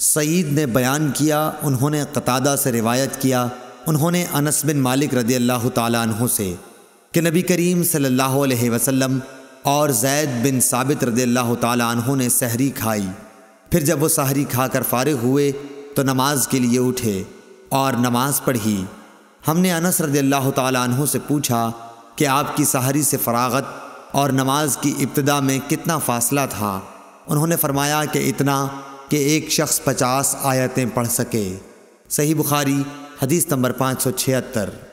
सईद ने बयान किया उन्होंने कतादा से रिवायत किया उन्होंने अनस बिन मालिक रदी अल्लाह तहों से कि नबी करीम सल्लल्लाहु वसलम और जैद बिन साबित रदी अल्लाह तहों ने सहरी खाई फिर जब वो सहरी खाकर फारिग हुए तो नमाज के लिए उठे और नमाज पढ़ी हमने अनस रदी अल्लाह तहों से पूछा कि आपकी सहरी से फरागत और नमाज की इब्तदा में कितना फ़ासला था उन्होंने फरमाया कि इतना कि एक शख्स पचास आयतें पढ़ सके सही बुखारी हदीस नंबर पाँच सौ छिहत्तर